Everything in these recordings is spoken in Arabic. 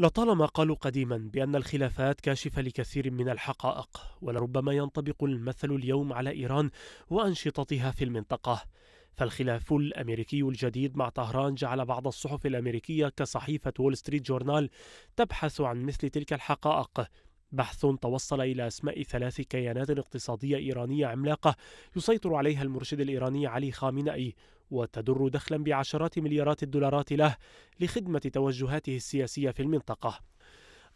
لطالما قالوا قديما بأن الخلافات كاشفة لكثير من الحقائق ولربما ينطبق المثل اليوم على إيران وأنشطتها في المنطقة فالخلاف الأمريكي الجديد مع طهران جعل بعض الصحف الأمريكية كصحيفة وول ستريت جورنال تبحث عن مثل تلك الحقائق بحث توصل إلى أسماء ثلاث كيانات اقتصادية إيرانية عملاقة يسيطر عليها المرشد الإيراني علي خامنئي وتدر دخلا بعشرات مليارات الدولارات له لخدمة توجهاته السياسية في المنطقة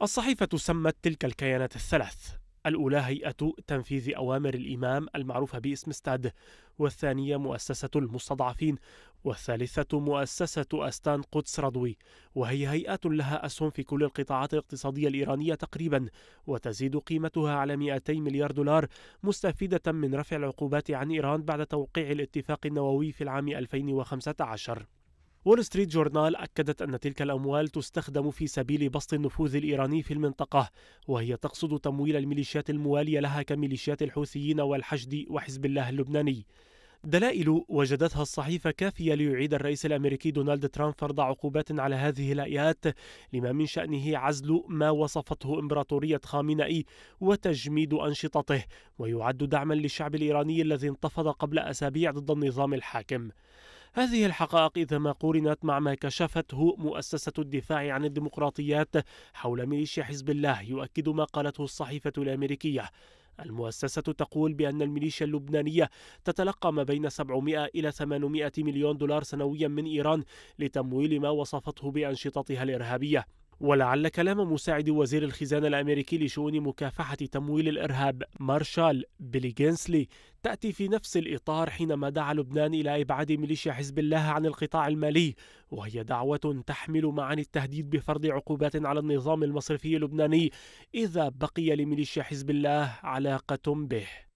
الصحيفة سمت تلك الكيانات الثلاث الأولى هيئة تنفيذ أوامر الإمام المعروفة باسم ستاد والثانية مؤسسة المستضعفين والثالثة مؤسسة أستان قدس رضوي وهي هيئة لها أسهم في كل القطاعات الاقتصادية الإيرانية تقريبا وتزيد قيمتها على 200 مليار دولار مستفيدة من رفع العقوبات عن إيران بعد توقيع الاتفاق النووي في العام 2015 وول ستريت جورنال أكدت أن تلك الأموال تستخدم في سبيل بسط النفوذ الإيراني في المنطقة وهي تقصد تمويل الميليشيات الموالية لها كميليشيات الحوثيين والحشد وحزب الله اللبناني دلائل وجدتها الصحيفة كافية ليعيد الرئيس الأمريكي دونالد ترامب فرض عقوبات على هذه الآيات لما من شأنه عزل ما وصفته إمبراطورية خامنئي وتجميد أنشطته ويعد دعما للشعب الإيراني الذي انتفض قبل أسابيع ضد النظام الحاكم هذه الحقائق إذا ما قورنت مع ما كشفته مؤسسة الدفاع عن الديمقراطيات حول ميليشيا حزب الله يؤكد ما قالته الصحيفة الأمريكية المؤسسة تقول بأن الميليشيا اللبنانية تتلقى ما بين 700 إلى 800 مليون دولار سنويا من إيران لتمويل ما وصفته بأنشطتها الإرهابية ولعل كلام مساعد وزير الخزانة الأمريكي لشؤون مكافحة تمويل الإرهاب مارشال بيلي جينسلي تأتي في نفس الإطار حينما دعا لبنان إلى إبعاد ميليشيا حزب الله عن القطاع المالي وهي دعوة تحمل معاني التهديد بفرض عقوبات على النظام المصرفي اللبناني إذا بقي لميليشيا حزب الله علاقة به